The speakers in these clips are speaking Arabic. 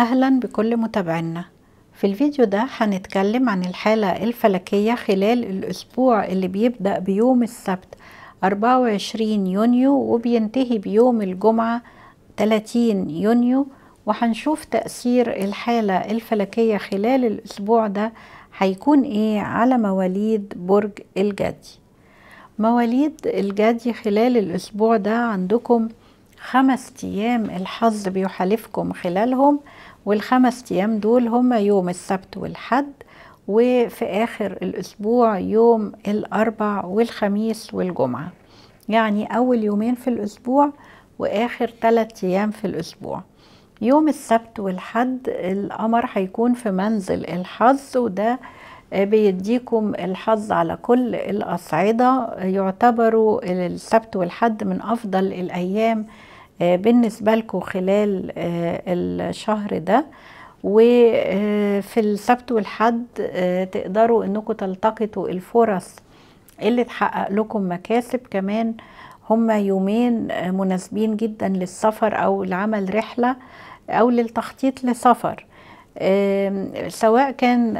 أهلا بكل متابعينا في الفيديو ده هنتكلم عن الحالة الفلكية خلال الأسبوع اللي بيبدأ بيوم السبت 24 يونيو وبينتهي بيوم الجمعة 30 يونيو وهنشوف تأثير الحالة الفلكية خلال الأسبوع ده هيكون إيه على مواليد برج الجدي مواليد الجدي خلال الأسبوع ده عندكم خمس أيام الحظ بيحالفكم خلالهم والخمس ايام دول هما يوم السبت والحد وفي اخر الاسبوع يوم الاربع والخميس والجمعه يعني اول يومين في الاسبوع واخر ثلاث ايام في الاسبوع يوم السبت والحد القمر هيكون في منزل الحظ وده بيديكم الحظ على كل الأصعدة يعتبروا السبت والحد من أفضل الأيام آه، بالنسبة لكم خلال آه، الشهر ده وفي آه، السبت والحد تقدروا انكم تلتقطوا الفرص اللي تحقق لكم مكاسب كمان هما يومين مناسبين جدا للسفر او لعمل رحلة او للتخطيط لسفر سواء كان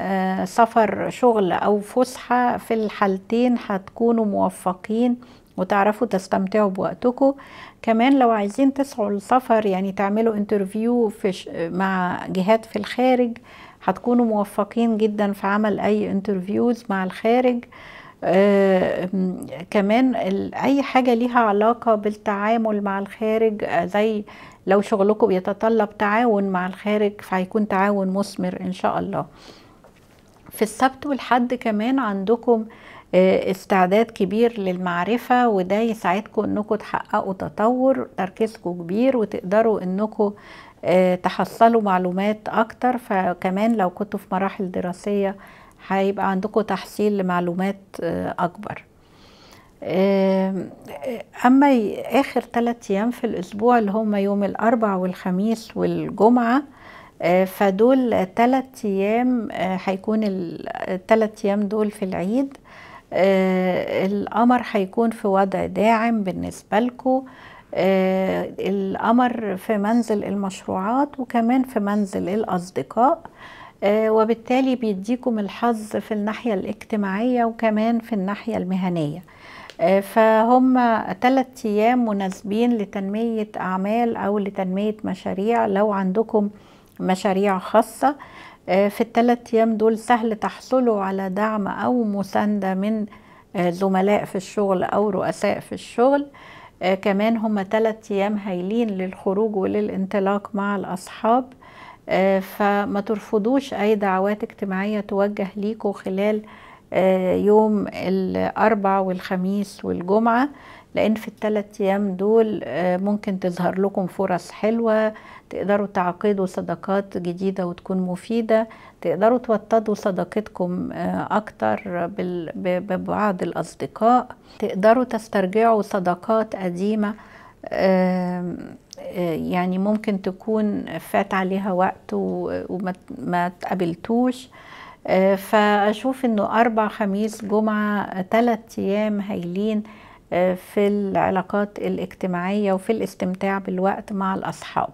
سفر شغل او فسحة في الحالتين هتكونوا موفقين وتعرفوا تستمتعوا بوقتكم كمان لو عايزين تسعوا للسفر يعني تعملوا انترفيو في ش... مع جهات في الخارج هتكونوا موفقين جدا في عمل اي انترفيوز مع الخارج آه كمان اي حاجة ليها علاقة بالتعامل مع الخارج آه، زي لو شغلكم بيتطلب تعاون مع الخارج فهيكون تعاون مثمر ان شاء الله في السبت والحد كمان عندكم آه، استعداد كبير للمعرفة وده يساعدكم انكم تحققوا تطور تركيزكم كبير وتقدروا انكم آه، تحصلوا معلومات اكتر فكمان لو كنتوا في مراحل دراسية هيبقى عندكم تحصيل لمعلومات آه، اكبر اما اخر ثلاث ايام في الاسبوع اللي هم يوم الاربع والخميس والجمعه فدول ثلاث ايام هيكون الثلاث ايام دول في العيد آه، القمر هيكون في وضع داعم بالنسبة لكم آه، القمر في منزل المشروعات وكمان في منزل الأصدقاء آه، وبالتالي بيديكم الحظ في الناحية الاجتماعية وكمان في الناحية المهنية فهم ثلاثة أيام مناسبين لتنمية أعمال أو لتنمية مشاريع لو عندكم مشاريع خاصة آه، في الثلاث ايام دول سهل تحصلوا على دعم او مسانده من آه، زملاء في الشغل او رؤساء في الشغل آه، كمان هما ثلاث ايام هايلين للخروج وللانطلاق مع الاصحاب فما ترفضوش اي دعوات اجتماعيه توجه ليكوا خلال آه، يوم الأربع والخميس والجمعة لأن في الثلاث أيام دول آه، ممكن تظهر لكم فرص حلوة تقدروا تعقدوا صداقات جديدة وتكون مفيدة تقدروا توطدوا صداقتكم آه، أكتر ببعض الأصدقاء تقدروا تسترجعوا صداقات قديمة يعني ممكن تكون فات عليها وقت وما تقابلتوش آه، فاشوف انه اربع خميس جمعه ثلاث ايام هايلين آه، في العلاقات الاجتماعيه وفي الاستمتاع بالوقت مع الاصحاب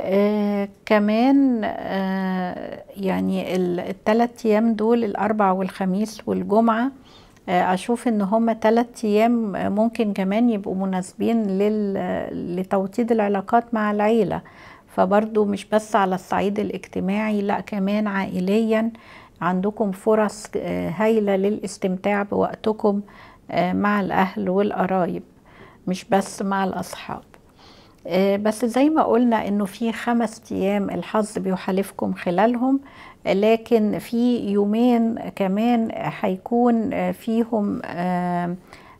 آه كمان آه يعني الثلاث ايام دول الاربع والخميس والجمعه آه اشوف ان هما ثلاث ايام ممكن كمان يبقوا مناسبين لتوطيد العلاقات مع العيله فبرضو مش بس على الصعيد الاجتماعي لا كمان عائليا عندكم فرص آه، هايلة للاستمتاع بوقتكم آه، مع الأهل والقرايب مش بس مع الأصحاب آه، بس زي ما قلنا انه في خمس ايام الحظ بيحالفكم خلالهم لكن في يومين كمان هيكون فيهم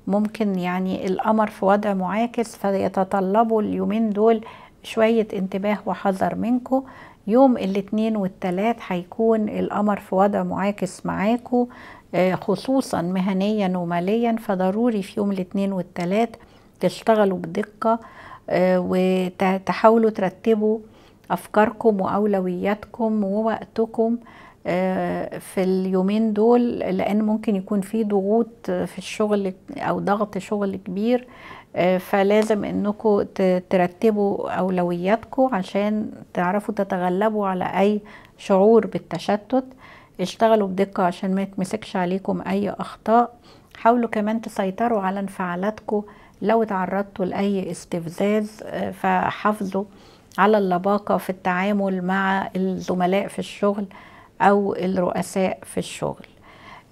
ممكن يعني القمر في وضع معاكس فيتطلبوا اليومين دول شوية انتباه وحذر منكم يوم الاثنين والثلاث هيكون القمر في وضع معاكس معاكم آه، خصوصا مهنيا وماليا فضروري في يوم الاثنين والثلاث تشتغلوا بدقة آه، وتحاولوا ترتبوا أفكاركم وأولوياتكم ووقتكم آه، في اليومين دول لأن ممكن يكون في ضغوط في الشغل أو ضغط شغل كبير آه، فلازم انكم ترتبوا اولوياتكم عشان تعرفوا تتغلبوا على اي شعور بالتشتت اشتغلوا بدقة عشان ما يتمسكش عليكم اي اخطاء حاولوا كمان تسيطروا على انفعالاتكم لو تعرضتوا لاي استفزاز آه، فحافظوا على اللباقة في التعامل مع الزملاء في الشغل او الرؤساء في الشغل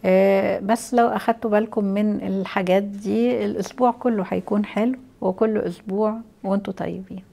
آه، بس لو اخدتوا بالكم من الحاجات دي الاسبوع كله هيكون حلو وكل اسبوع وانتوا طيبين